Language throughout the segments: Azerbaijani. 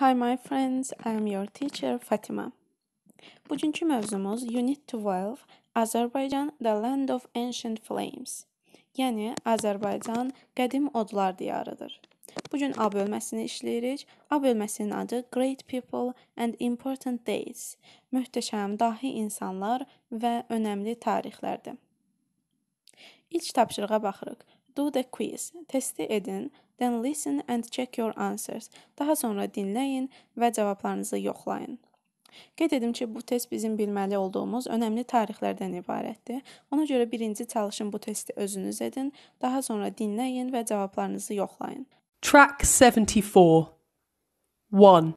Hi my friends, I am your teacher Fatima. Bugünkü mövzumuz Unit 12 Azərbaycan The Land of Ancient Flames. Yəni Azərbaycan qədim odlar diyarıdır. Bu gün A bölməsini işləyirik. A bölməsinin adı Great People and Important Dates. Möhtəşəm, dahi insanlar və önəmli tarixlərdir. İlk tapşırığa baxırıq. Do the quiz. Testi edin, then listen and check your answers. Daha sonra dinləyin və cavablarınızı yoxlayın. Qeyd edim ki, bu test bizim bilməli olduğumuz önəmli tarixlərdən ibarətdir. Ona görə birinci çalışın bu testi özünüz edin, daha sonra dinləyin və cavablarınızı yoxlayın. Track 74 1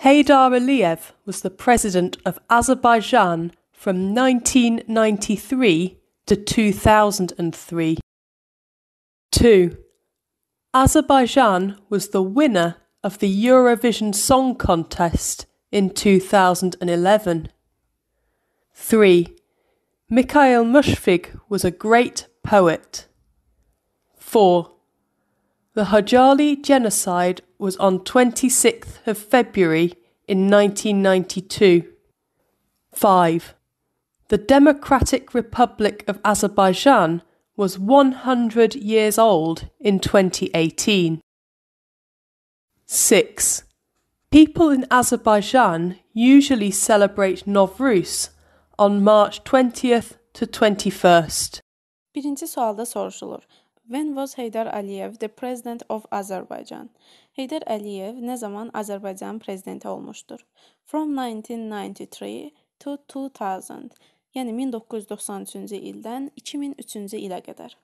Heydar Aliyev was the president of Azerbaijan from 1993 to 2003. 2. Azerbaijan was the winner of the Eurovision Song Contest in 2011. 3. Mikhail Mushfig was a great poet. 4. The Hajali genocide was on 26th of February in 1992. 5. The Democratic Republic of Azerbaijan was 100 years old in 2018. 6. People in Azerbaijan usually celebrate Novruz on March 20th to 21st. Birinci sualda soruşulur. When was Heydar Aliyev the president of Azerbaijan? Heydar Aliyev ne zaman Azerbaycan prezidenti olmuştur? From 1993 to 2000. yəni 1993-cü ildən 2003-cü ilə qədər.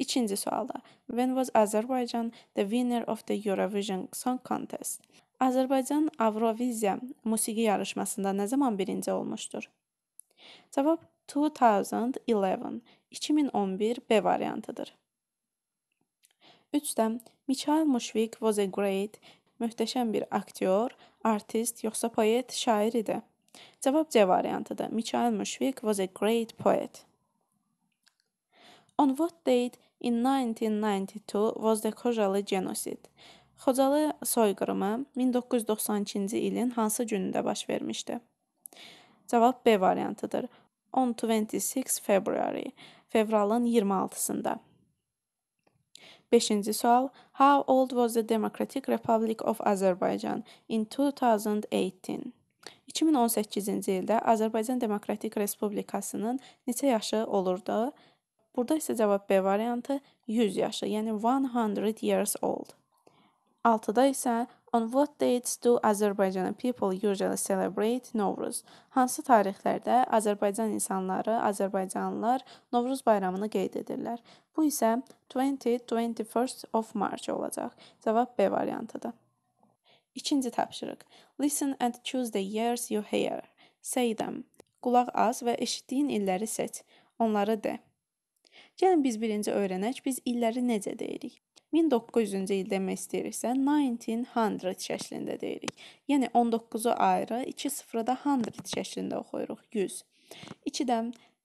İkinci sualda: When was Azerbaijan the winner of the Eurovision Song Contest? Azərbaycan Avroviziya musiqi yarışmasında nə zaman birinci olmuşdur? Cavab 2011, 2011 B variantıdır. 3-də Mikhail Muşvik was a great, möhtəşəm bir aktyor, artist, yoxsa poet, şair idi? Cavab C variantıdır. Mikhail Mushvik was a great poet. On what date in 1992 was the Khojalı genocide? Xocalı soyqırımı 1992-ci ilin hansı günündə baş vermişdi? Cavab B variantıdır. On 26 February, fevralın 26-sında. 5-ci sual: How old was the Democratic Republic of Azerbaijan in 2018? 2018-ci ildə Azərbaycan Demokratik Respublikasının neçə yaşı olurdu? Burada isə cavab B variantı 100 yaşı, yəni 100 years old. 6-da isə On what dates do Azerbaijani people usually celebrate Novruz? Hansı tarixlərdə Azərbaycan insanları, Azərbaycanlılar Novruz bayramını qeyd edirlər? Bu isə 20-21st of March olacaq. Cavab B variantıdır. İkinci tapşırıq. Listen and choose the years you hear. Say them. Qulaq as və eşitdiyin illəri seç. Onları de. Gəlin biz birinci öyrənək, biz illəri necə deyirik? 1900-cü il demək istəyiriksə 1900 şəklində deyirik. Yəni 19-u ayrı, 2 sıfırı da 100 şəklində oxuyuruq. 100. 2 də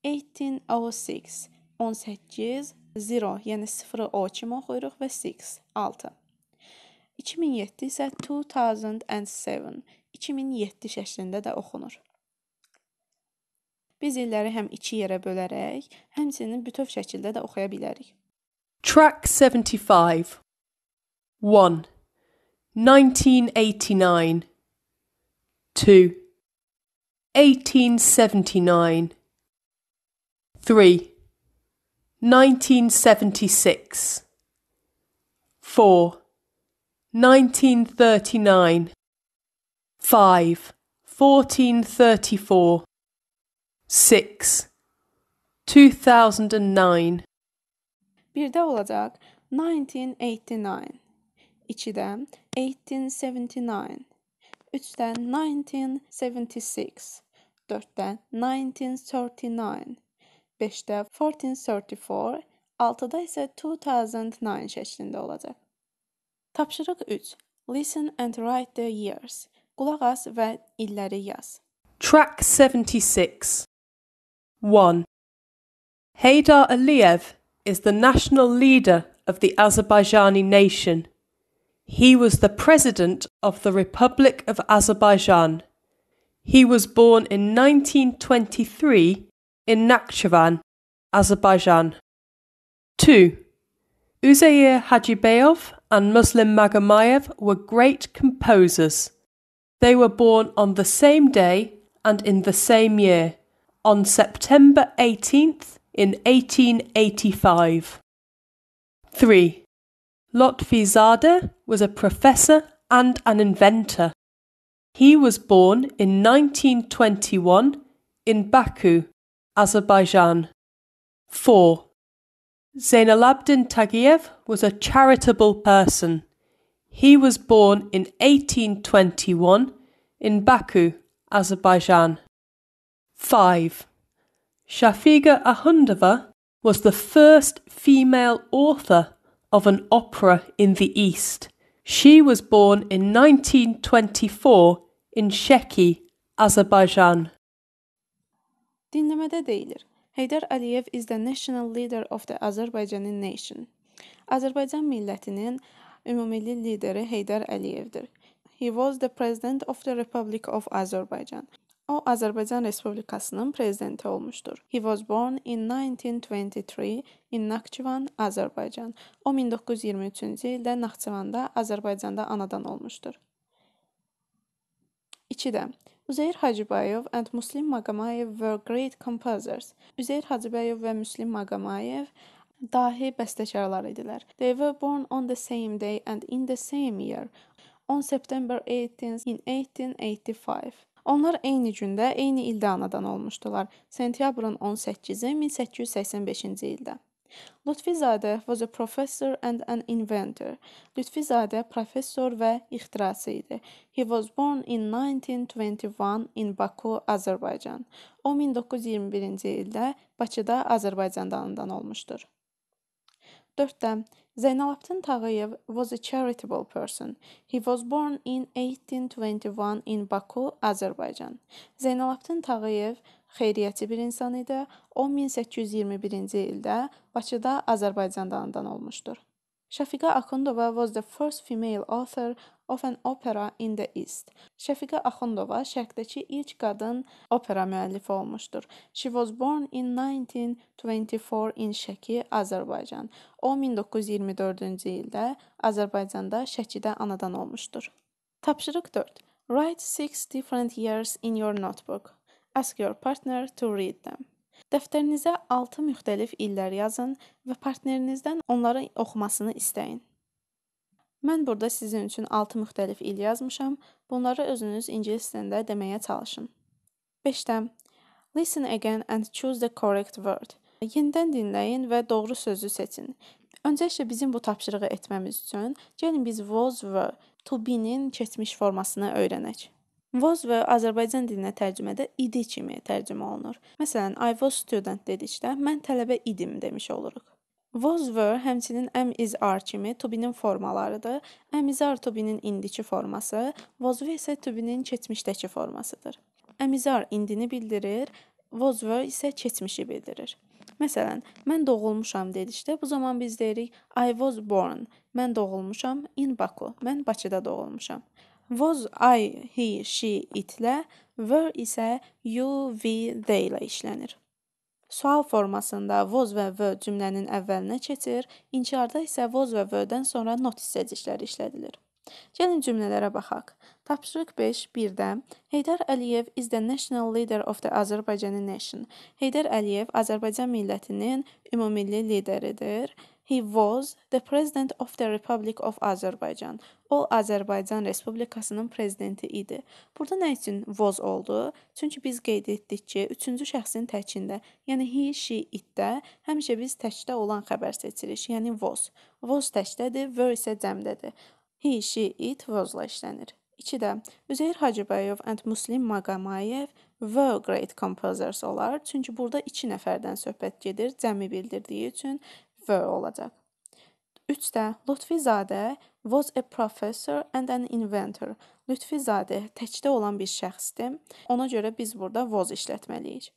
1806 18 0, yəni 0-ı O kimi oxuyuruq və 6 6. 2007 isə 2007, 2007 şəklində də oxunur. Biz illəri həm iki yerə bölərək, həmçinin bütöv şəkildə də oxuya bilərik. Track 75 1 1989 2 1879 3 1976 4 1939 5 1434 6 2009 Bir de olacak 1989 2'den 1879 3'den 1976 4'ten 1939 5'te 1434 6'da ise 2009 şeklinde olacak. Tapşırıq 3. Listen and write the years. Qulaq as və illəri yaz. Track 76. 1. Haydar Aliyev is the national leader of the Azerbaijani nation. He was the president of the Republic of Azerbaijan. He was born in 1923 in Nakhchivan, Azerbaijan. 2. Uzeyir Hajibeyov and Muslim Magomayev were great composers. They were born on the same day and in the same year, on September 18th in 1885. 3. Lotfi Zade was a professor and an inventor. He was born in 1921 in Baku, Azerbaijan. 4. Zainalabdin Tagiev was a charitable person. He was born in 1821 in Baku, Azerbaijan. 5. Shafiga Ahundova was the first female author of an opera in the East. She was born in 1924 in Sheki, Azerbaijan. Dinlemede değilir. Heydər Əliyev is the national leader of the Azerbaijani nation. Azərbaycan millətinin ümumilli lideri Heydər Əliyevdir. He was the president of the Republic of Azerbaijan. O Azərbaycan Respublikasının prezidenti olmuşdur. He was born in 1923 in Naxçıvan, Azərbaycan. O 1923-cü ildə Naxçıvanda, Azərbaycanda anadan olmuşdur. 2-də Üzeyir Hacıbayev and Muslim Magamayev were great composers. Üzeyir Hacıbayev və Müslim Magamayev dahi bəstəkarlar idilər. They were born on the same day and in the same year, on September 18 in 1885. Onlar eyni gündə, eyni ildə anadan olmuşdular. Sentyabrın 18-i 1885-ci ildə. Lutfizadə was a professor and an inventor. Lutfizadə professor və ixtiraçı idi. He was born in 1921 in Baku, Azərbaycan. O 1921-ci ildə Bakıda Azərbaycandan olmuşdur. 4-də Zeynalabdin Tağıyev was a charitable person. He was born in 1821 in Baku, Azərbaycan. Zeynalabdin Tağıyev xeyriyyəçi bir insan idi. O 1821-ci ildə Bakıda Azərbaycandandan olmuşdur. Şəfiqə Axundova was the first female author of an opera in the East. Şəfiqə Axundova Şərqdəki ilk qadın opera müəllifi olmuşdur. She was born in 1924 in Şəki, Azərbaycan. O 1924-cü ildə Azərbaycanda Şəkidə anadan olmuşdur. Tapşırıq 4. Write 6 different years in your notebook. Ask your partner to read them. Dəftərinizə 6 müxtəlif illər yazın və partnerinizdən onları oxumasını istəyin. Mən burada sizin üçün 6 müxtəlif il yazmışam. Bunları özünüz ingilis dilində deməyə çalışın. 5-də Listen again and choose the correct word. Yenidən dinləyin və doğru sözü seçin. Öncəliklə bizim bu tapşırığı etməmiz üçün gəlin biz was və to be-nin keçmiş formasını öyrənək. Voz və Azərbaycan dilinə tərcümədə idi kimi tərcümə olunur. Məsələn, I was student dedikdə mən tələbə idim demiş oluruq. Was were həmçinin am is are kimi to be-nin formalarıdır. Am is are to be-nin indiki forması, was were isə to be-nin keçmişdəki formasıdır. Am is are indini bildirir, was were isə keçmişi bildirir. Məsələn, mən doğulmuşam dedikdə bu zaman biz deyirik I was born. Mən doğulmuşam in Baku. Mən Bakıda doğulmuşam. Was I, he, she, it-lə, were isə you, we, they ilə işlənir. Sual formasında was və were cümlənin əvvəlinə keçir, inşarda isə was və were-dən sonra not hissəcikləri işlədilir. Gəlin cümlələrə baxaq. Tapşırıq 5 1-də Heydər Əliyev is the national leader of the Azərbaycan nation. Heydər Əliyev Azərbaycan millətinin ümummilli lideridir. He was the president of the Republic of Azerbaijan. O Azərbaycan Respublikasının prezidenti idi. Burada nə üçün was oldu? Çünki biz qeyd etdik ki, üçüncü şəxsin təkində, yəni he, she, it-də həmişə biz təkdə olan xəbər seçirik. Yəni was. Was təkdədir, were isə cəmdədir. He, she, it was-la işlənir. 2-də Üzeyir Hacıbəyov and Muslim Maqamayev were great composers olar. Çünki burada 2 nəfərdən söhbət gedir, cəmi bildirdiyi üçün were olacak. 3-də Lutfizadə was a professor and an inventor. Lütfizadə təkdə olan bir şəxsdir. Ona görə biz burada was işlətməliyik.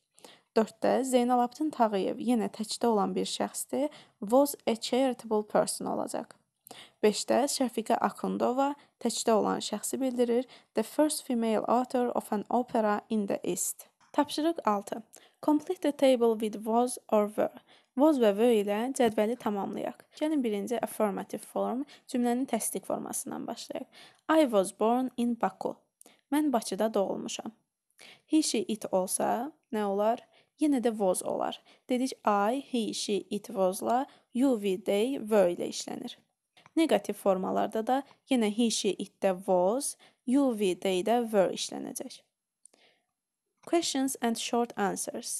4-də Zeynalabdin Tağıyev yenə təkdə olan bir şəxsdir. Was a charitable person olacaq. 5-də Şəfiqə Akundova təkdə olan şəxsi bildirir. The first female author of an opera in the East. Tapşırıq 6. Complete the table with was or were. Was və were ilə cədvəli tamamlayaq. Gəlin birinci affirmative form, cümlənin təsdiq formasından başlayaq. I was born in Baku. Mən Bakıda doğulmuşam. He, she, it olsa nə olar? Yenə də was olar. Dedik I, he, she, it was-la you, we, they, were ilə işlənir. Negativ formalarda da yenə he, she, it-də was, you, we, they-də were işlənəcək. Questions and short answers.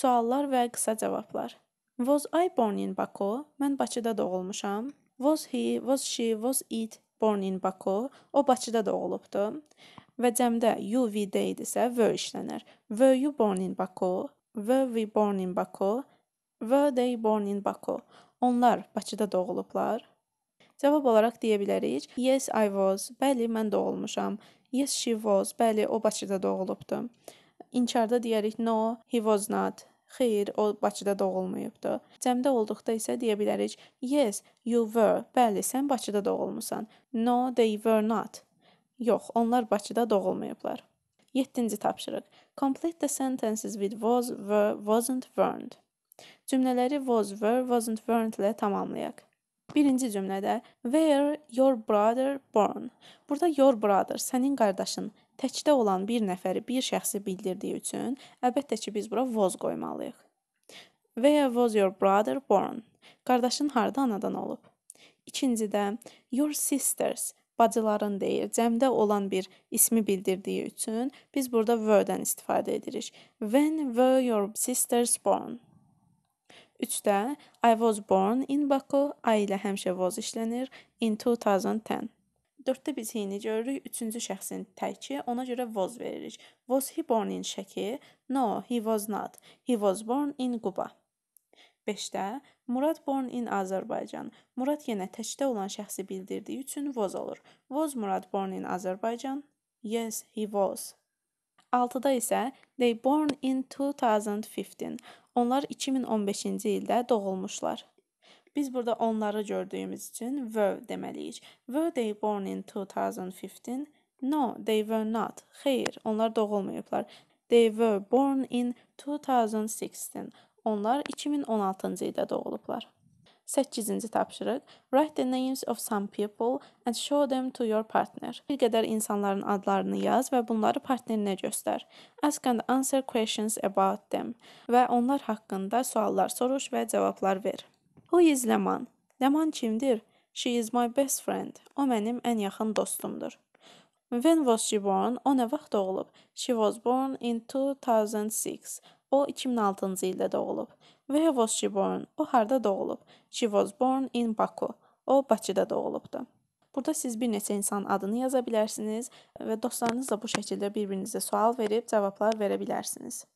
Suallar və qısa cavablar. Was I born in Baku? Mən Bakıda doğulmuşam. Was he, was she, was it born in Baku? O Bakıda doğulubdu. Və cəmdə you, we, they isə were işlənir. Were you born in Baku? Were we born in Baku? Were they born in Baku? Onlar Bakıda doğulublar. Cavab olaraq deyə bilərik: Yes, I was. Bəli, mən doğulmuşam. Yes, she was. Bəli, o Bakıda doğulubdu. İnkarda deyərik: No, he was not. Xeyr, o Bakıda doğulmayıbdı. Cəmdə olduqda isə deyə bilərik: Yes, you were. Bəli, sən Bakıda doğulmusan. No, they were not. Yox, onlar Bakıda doğulmayıblar. 7-ci tapşırıq. Complete the sentences with was, were, wasn't, weren't. Cümlələri was, were, wasn't, weren't ilə tamamlayaq. Birinci cümlədə where your brother born. Burada your brother sənin qardaşın təkdə olan bir nəfəri, bir şəxsi bildirdiyi üçün əlbəttə ki, biz bura was qoymalıyıq. Və ya was your brother born? Qardaşın harda anadan olub? İkincidə your sisters bacıların deyir. Cəmdə olan bir ismi bildirdiyi üçün biz burada were-dən istifadə edirik. When were your sisters born? 3-də I was born in Baku, I ilə həmişə was işlənir, in 2010. Dörddə biz hini görürük üçüncü şəxsin təki, ona görə was veririk. Was he born in Şəki? No, he was not. He was born in Quba. 5-də Murad born in Azərbaycan. Murad yenə təkdə olan şəxsi bildirdiyi üçün was olur. Was Murad born in Azərbaycan? Yes, he was. 6-da isə they born in 2015. Onlar 2015-ci ildə doğulmuşlar. Biz burada onları gördüyümüz üçün were deməliyik. Were they born in 2015? No, they were not. Xeyr, onlar doğulmayıblar. They were born in 2016. Onlar 2016-cı ildə doğulublar. 8-ci tapşırıq: Write the names of some people and show them to your partner. Bir qədər insanların adlarını yaz və bunları partnerinə göstər. Ask and answer questions about them və onlar haqqında suallar soruş və cavablar ver. Who is Leman? Leman kimdir? She is my best friend. O mənim ən yaxın dostumdur. When was she born? O nə vaxt doğulub? She was born in 2006. O 2006-cı ildə doğulub. Where was she born? O harda doğulub? She was born in Baku. O Bakıda doğulubdu. Burada siz bir neçə insan adını yaza bilərsiniz və dostlarınızla bu şəkildə bir-birinizə sual verib cavablar verə bilərsiniz.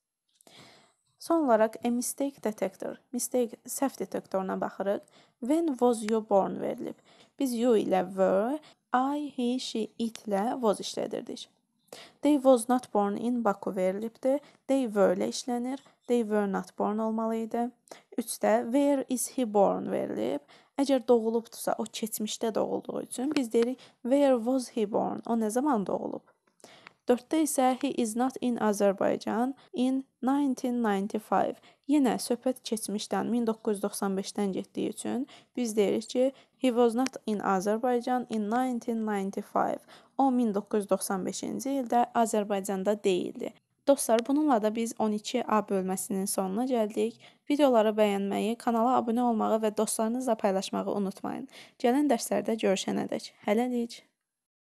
Son olaraq a mistake detector, mistake səhv detektoruna baxırıq. When was you born verilib. Biz you ilə were, I, he, she, it ilə was işlədirdik. They was not born in Baku verilibdi. They were ilə işlənir. They were not born olmalı idi. 3-də where is he born verilib. Əgər doğulubdusa, o keçmişdə doğulduğu üçün biz deyirik where was he born? O nə zaman doğulub? Dörddə isə he is not in Azerbaijan in 1995. Yenə söhbət keçmişdən 1995-dən getdiyi üçün biz deyirik ki, he was not in Azerbaijan in 1995. O 1995-ci ildə Azərbaycanda deyildi. Dostlar, bununla da biz 12A bölməsinin sonuna gəldik. Videoları bəyənməyi, kanala abunə olmağı və dostlarınızla paylaşmağı unutmayın. Gələn dərslərdə görüşənədək. Hələlik.